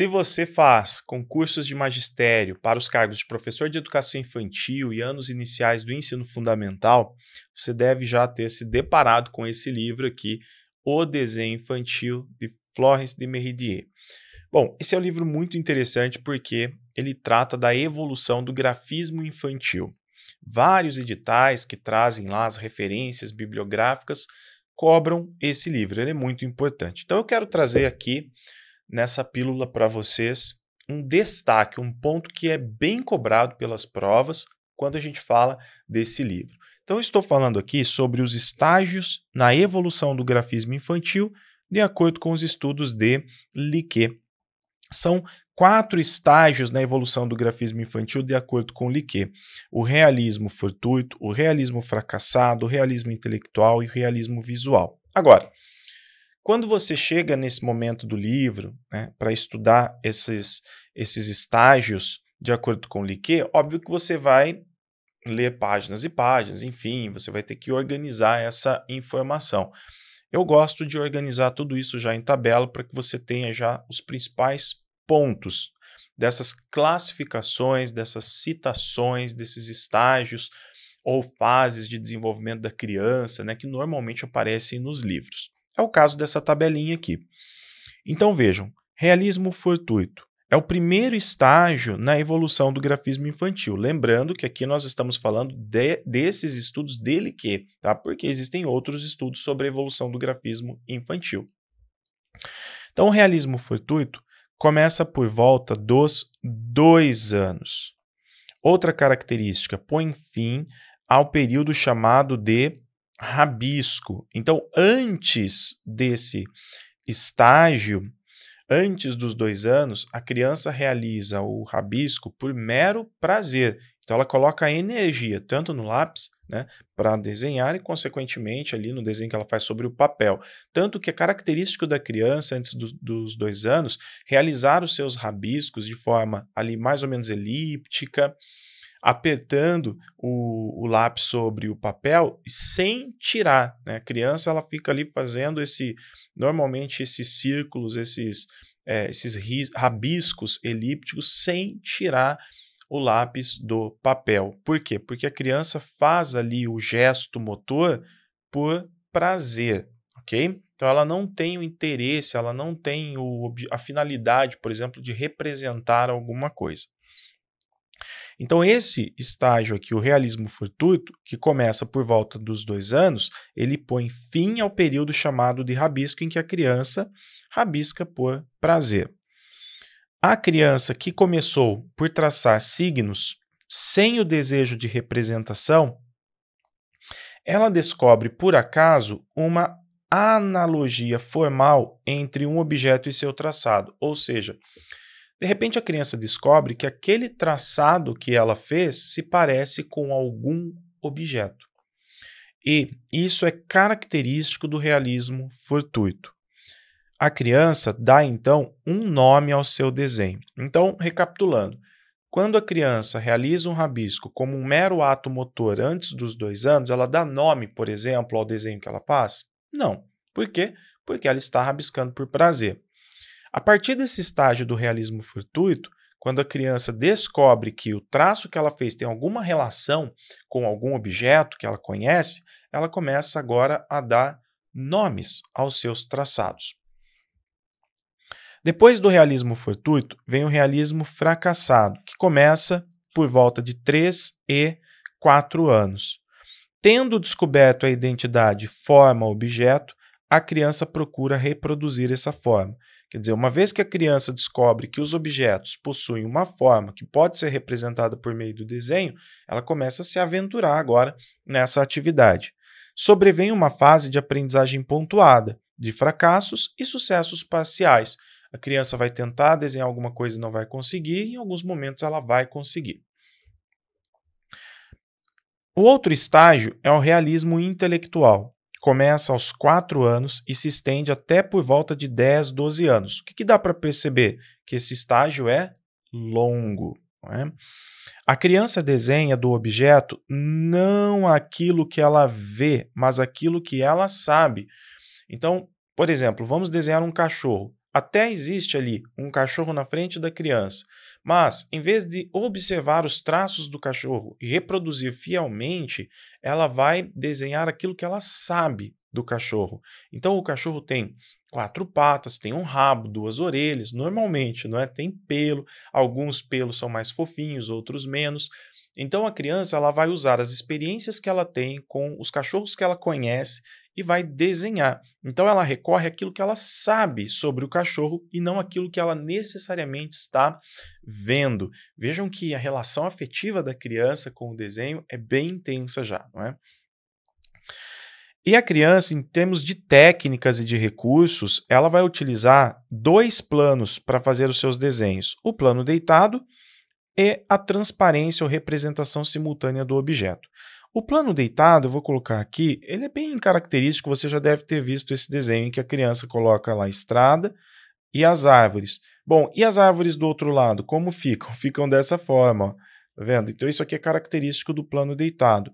Se você faz concursos de magistério para os cargos de professor de educação infantil e anos iniciais do ensino fundamental, você deve já ter se deparado com esse livro aqui, O Desenho Infantil de Florence de Meridier. Bom, esse é um livro muito interessante porque ele trata da evolução do grafismo infantil. Vários editais que trazem lá as referências bibliográficas cobram esse livro, ele é muito importante. Então eu quero trazer aqui nessa pílula para vocês um destaque, um ponto que é bem cobrado pelas provas quando a gente fala desse livro. Então, estou falando aqui sobre os estágios na evolução do grafismo infantil, de acordo com os estudos de Liquet. São quatro estágios na evolução do grafismo infantil, de acordo com Liquet: o realismo fortuito, o realismo fracassado, o realismo intelectual e o realismo visual. Agora, quando você chega nesse momento do livro, né, para estudar esses, esses estágios de acordo com o Liquet, óbvio que você vai ler páginas e páginas, enfim, você vai ter que organizar essa informação. Eu gosto de organizar tudo isso já em tabela para que você tenha já os principais pontos dessas classificações, dessas citações, desses estágios ou fases de desenvolvimento da criança, né, que normalmente aparecem nos livros. É o caso dessa tabelinha aqui. Então vejam, realismo fortuito é o primeiro estágio na evolução do grafismo infantil. Lembrando que aqui nós estamos falando de, desses estudos dele que, tá? Porque existem outros estudos sobre a evolução do grafismo infantil. Então, o realismo fortuito começa por volta dos dois anos. Outra característica põe fim ao período chamado de rabisco. Então, antes desse estágio, antes dos dois anos, a criança realiza o rabisco por mero prazer. Então, ela coloca energia tanto no lápis né, para desenhar e, consequentemente, ali no desenho que ela faz sobre o papel. Tanto que é característico da criança, antes do, dos dois anos, realizar os seus rabiscos de forma ali mais ou menos elíptica, apertando o, o, lápis sobre o papel sem tirar. Né? A criança ela fica ali fazendo esse, normalmente esses círculos, esses, é, esses ris, rabiscos elípticos sem tirar o lápis do papel. Por quê? Porque a criança faz ali o gesto motor por prazer, ok? Então ela não tem o interesse, ela não tem o, a finalidade, por exemplo, de representar alguma coisa. Então, esse estágio aqui, o realismo fortuito, que começa por volta dos dois anos, ele põe fim ao período chamado de rabisco, em que a criança rabisca por prazer. A criança que começou por traçar signos sem o desejo de representação, ela descobre, por acaso, uma analogia formal entre um objeto e seu traçado, ou seja, de repente, a criança descobre que aquele traçado que ela fez se parece com algum objeto. E isso é característico do realismo fortuito. A criança dá então um nome ao seu desenho. Então, recapitulando, quando a criança realiza um rabisco como um mero ato motor antes dos dois anos, ela dá nome, por exemplo, ao desenho que ela faz? Não. Por quê? Porque ela está rabiscando por prazer. A partir desse estágio do realismo fortuito, quando a criança descobre que o traço que ela fez tem alguma relação com algum objeto que ela conhece, ela começa agora a dar nomes aos seus traçados. Depois do realismo fortuito, vem o realismo fracassado, que começa por volta de 3 e 4 anos. Tendo descoberto a identidade forma-objeto, a criança procura reproduzir essa forma. Quer dizer, uma vez que a criança descobre que os objetos possuem uma forma que pode ser representada por meio do desenho, ela começa a se aventurar agora nessa atividade. Sobrevém uma fase de aprendizagem pontuada, de fracassos e sucessos parciais. A criança vai tentar desenhar alguma coisa e não vai conseguir, e em alguns momentos ela vai conseguir. O outro estágio é o realismo intelectual, começa aos 4 anos e se estende até por volta de 10, 12 anos. O que, que dá para perceber? Que esse estágio é longo. É? A criança desenha do objeto não aquilo que ela vê, mas aquilo que ela sabe. Então, por exemplo, vamos desenhar um cachorro. Até existe ali um cachorro na frente da criança, mas em vez de observar os traços do cachorro e reproduzir fielmente, ela vai desenhar aquilo que ela sabe do cachorro. Então o cachorro tem quatro patas, tem um rabo, duas orelhas, normalmente, não é? Tem pelo, alguns pelos são mais fofinhos, outros menos. Então a criança ela vai usar as experiências que ela tem com os cachorros que ela conhece e vai desenhar. Então ela recorre àquilo que ela sabe sobre o cachorro e não aquilo que ela necessariamente está vendo. Vejam que a relação afetiva da criança com o desenho é bem intensa já, não é? E a criança, em termos de técnicas e de recursos, ela vai utilizar dois planos para fazer os seus desenhos: o plano deitado e a transparência ou representação simultânea do objeto. O plano deitado, eu vou colocar aqui, ele é bem característico, você já deve ter visto esse desenho em que a criança coloca lá a estrada e as árvores. Bom, e as árvores do outro lado, como ficam? Ficam dessa forma, ó. tá vendo? Então isso aqui é característico do plano deitado.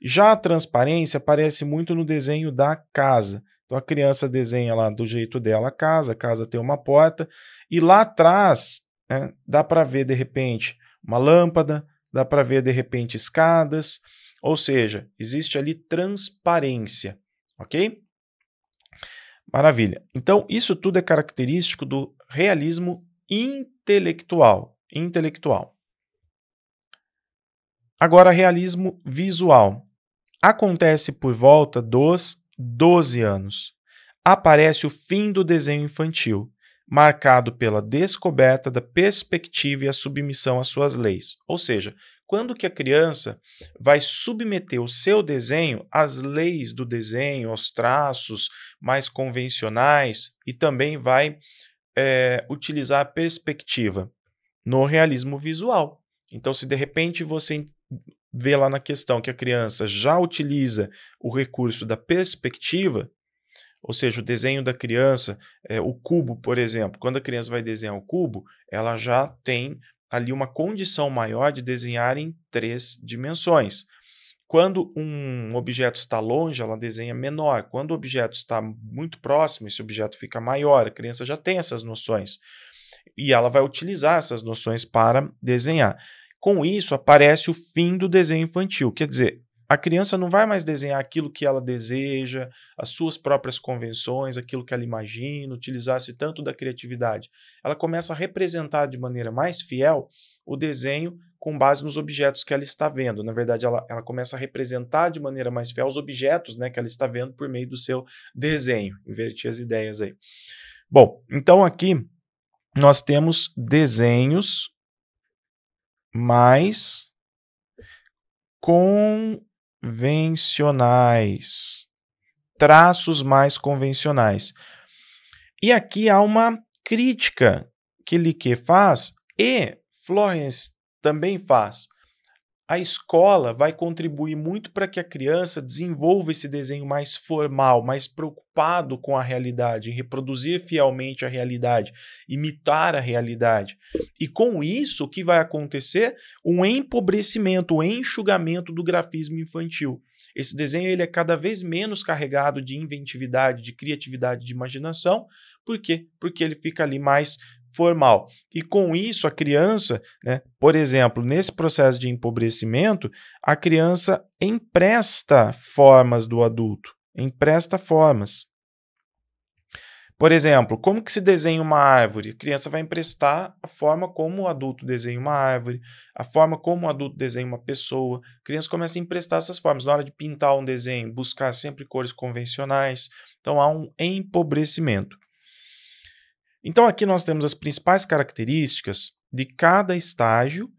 Já a transparência aparece muito no desenho da casa. Então a criança desenha lá do jeito dela a casa, a casa tem uma porta, e lá atrás né, dá para ver de repente uma lâmpada, dá para ver de repente escadas, ou seja, existe ali transparência, ok? Maravilha. Então, isso tudo é característico do realismo intelectual. Intelectual. Agora, realismo visual. Acontece por volta dos 12 anos. Aparece o fim do desenho infantil, marcado pela descoberta da perspectiva e a submissão às suas leis. Ou seja, quando que a criança vai submeter o seu desenho às leis do desenho, aos traços mais convencionais e também vai é, utilizar a perspectiva no realismo visual. Então, se de repente você vê lá na questão que a criança já utiliza o recurso da perspectiva, ou seja, o desenho da criança, é, o cubo, por exemplo, quando a criança vai desenhar o cubo, ela já tem ali uma condição maior de desenhar em três dimensões. Quando um objeto está longe, ela desenha menor. Quando o objeto está muito próximo, esse objeto fica maior. A criança já tem essas noções. E ela vai utilizar essas noções para desenhar. Com isso, aparece o fim do desenho infantil. Quer dizer, a criança não vai mais desenhar aquilo que ela deseja, as suas próprias convenções, aquilo que ela imagina, utilizar-se tanto da criatividade. Ela começa a representar de maneira mais fiel o desenho com base nos objetos que ela está vendo. Na verdade, ela, ela começa a representar de maneira mais fiel os objetos né, que ela está vendo por meio do seu desenho. Inverti as ideias aí. Bom, então aqui nós temos desenhos mais com convencionais. Traços mais convencionais. E aqui há uma crítica que Liquet faz e Florence também faz a escola vai contribuir muito para que a criança desenvolva esse desenho mais formal, mais preocupado com a realidade, reproduzir fielmente a realidade, imitar a realidade. E com isso, o que vai acontecer? Um empobrecimento, um enxugamento do grafismo infantil. Esse desenho ele é cada vez menos carregado de inventividade, de criatividade, de imaginação. Por quê? Porque ele fica ali mais formal. E com isso, a criança, né, por exemplo, nesse processo de empobrecimento, a criança empresta formas do adulto, empresta formas. Por exemplo, como que se desenha uma árvore? A criança vai emprestar a forma como o adulto desenha uma árvore, a forma como o adulto desenha uma pessoa. A criança começa a emprestar essas formas. Na hora de pintar um desenho, buscar sempre cores convencionais. Então há um empobrecimento. Então, aqui nós temos as principais características de cada estágio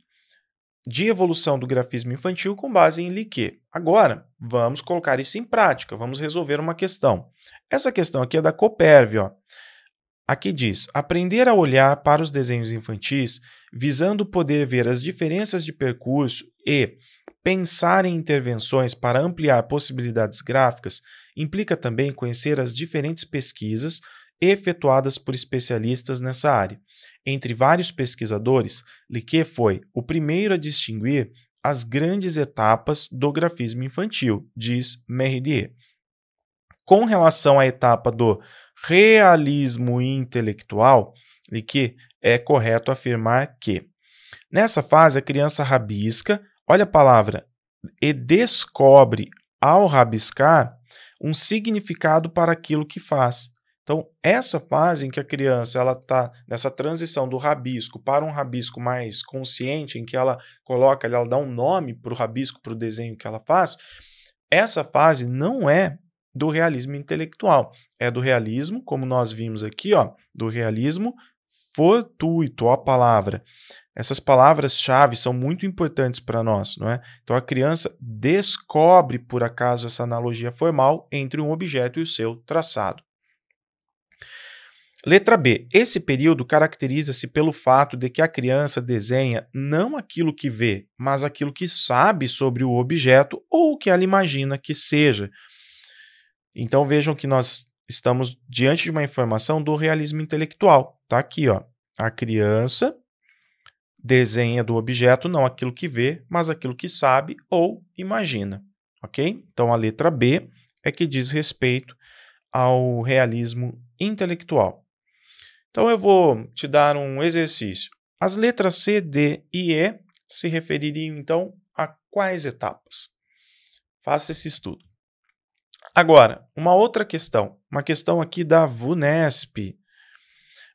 de evolução do grafismo infantil com base em Likert. Agora, vamos colocar isso em prática, vamos resolver uma questão. Essa questão aqui é da Copérvio. ó. Aqui diz: aprender a olhar para os desenhos infantis visando poder ver as diferenças de percurso e pensar em intervenções para ampliar possibilidades gráficas implica também conhecer as diferentes pesquisas efetuadas por especialistas nessa área. Entre vários pesquisadores, Liquet foi o primeiro a distinguir as grandes etapas do grafismo infantil, diz Merlier. Com relação à etapa do realismo intelectual, Liquet é correto afirmar que nessa fase a criança rabisca, olha a palavra, e descobre ao rabiscar um significado para aquilo que faz. Então, essa fase em que a criança ela está nessa transição do rabisco para um rabisco mais consciente, em que ela coloca, ela dá um nome para o rabisco, para o desenho que ela faz, essa fase não é do realismo intelectual, é do realismo, como nós vimos aqui, ó, do realismo fortuito, a palavra. Essas palavras-chave são muito importantes para nós, não é? Então a criança descobre, por acaso, essa analogia formal entre um objeto e o seu traçado. Letra B. Esse período caracteriza-se pelo fato de que a criança desenha não aquilo que vê, mas aquilo que sabe sobre o objeto ou o que ela imagina que seja. Então vejam que nós estamos diante de uma informação do realismo intelectual. Tá aqui, ó. A criança desenha do objeto não aquilo que vê, mas aquilo que sabe ou imagina, OK? Então a letra B é que diz respeito ao realismo intelectual. Então eu vou te dar um exercício. As letras C, D e E se refeririam então a quais etapas? Faça esse estudo. Agora, uma outra questão, uma questão aqui da VUNESP.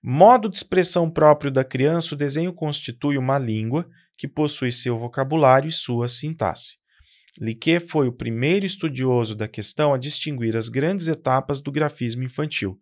Modo de expressão próprio da criança, o desenho constitui uma língua que possui seu vocabulário e sua sintaxe. Liquet foi o primeiro estudioso da questão a distinguir as grandes etapas do grafismo infantil.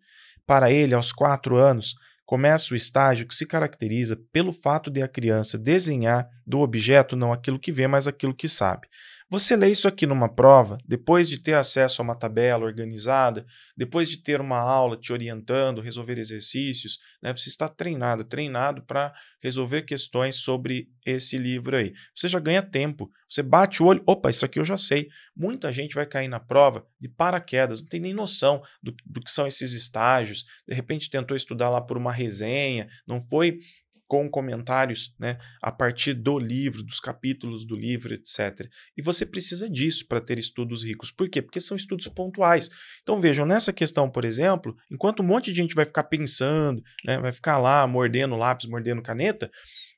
Para ele, aos quatro anos, começa o estágio que se caracteriza pelo fato de a criança desenhar do objeto não aquilo que vê, mas aquilo que sabe. Você lê isso aqui numa prova, depois de ter acesso a uma tabela organizada, depois de ter uma aula te orientando, resolver exercícios, né? Você está treinado, treinado para resolver questões sobre esse livro aí. Você já ganha tempo. Você bate o olho, opa, isso aqui eu já sei. Muita gente vai cair na prova de paraquedas, não tem nem noção do, do que são esses estágios. De repente tentou estudar lá por uma resenha, não foi com comentários né, a partir do livro, dos capítulos do livro, etc. E você precisa disso para ter estudos ricos. Por quê? Porque são estudos pontuais. Então vejam, nessa questão, por exemplo, enquanto um monte de gente vai ficar pensando, né, vai ficar lá mordendo lápis, mordendo caneta,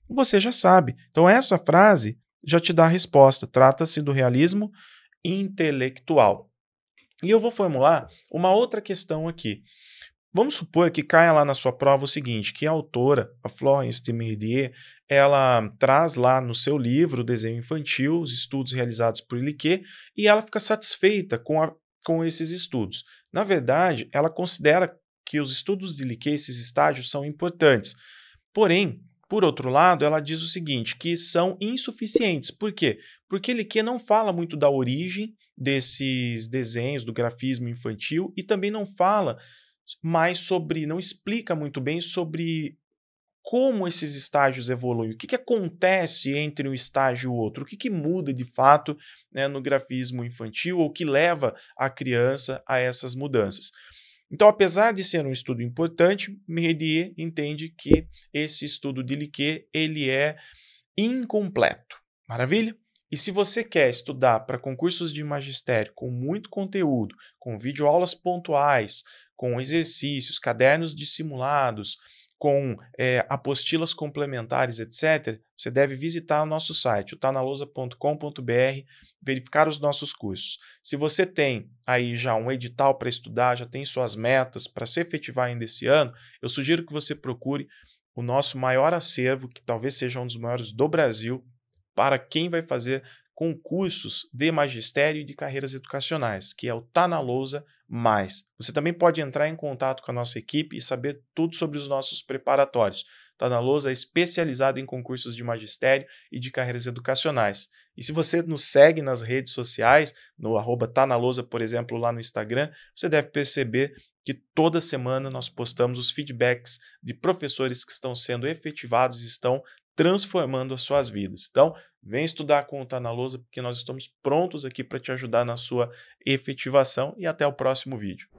você já sabe. Então essa frase já te dá a resposta. Trata-se do realismo intelectual. E eu vou formular uma outra questão aqui. Vamos supor que caia lá na sua prova o seguinte, que a autora, a Florence Temerdier, ela traz lá no seu livro, o Desenho Infantil, os estudos realizados por Liquet, e ela fica satisfeita com, a, com esses estudos. Na verdade, ela considera que os estudos de Liquet, esses estágios, são importantes. Porém, por outro lado, ela diz o seguinte, que são insuficientes. Por quê? Porque Liquet não fala muito da origem desses desenhos, do grafismo infantil, e também não fala mas sobre, não explica muito bem sobre como esses estágios evoluem, o que, que acontece entre um estágio e outro, o que, que muda de fato né, no grafismo infantil ou que leva a criança a essas mudanças. Então, apesar de ser um estudo importante, Merdier entende que esse estudo de Liquet ele é incompleto. Maravilha? E se você quer estudar para concursos de magistério com muito conteúdo, com videoaulas pontuais, com exercícios, cadernos dissimulados, com é, apostilas complementares, etc., você deve visitar o nosso site, o tanalosa.com.br, verificar os nossos cursos. Se você tem aí já um edital para estudar, já tem suas metas para se efetivar ainda esse ano, eu sugiro que você procure o nosso maior acervo, que talvez seja um dos maiores do Brasil, para quem vai fazer concursos de magistério e de carreiras educacionais, que é o Tá mais. Você também pode entrar em contato com a nossa equipe e saber tudo sobre os nossos preparatórios. Tá na Lousa é especializado em concursos de magistério e de carreiras educacionais. E se você nos segue nas redes sociais, no arroba tá na Lousa, por exemplo, lá no Instagram, você deve perceber que toda semana nós postamos os feedbacks de professores que estão sendo efetivados, estão transformando as suas vidas. Então, vem estudar com o Tá na Lousa, porque nós estamos prontos aqui para te ajudar na sua efetivação e até o próximo vídeo.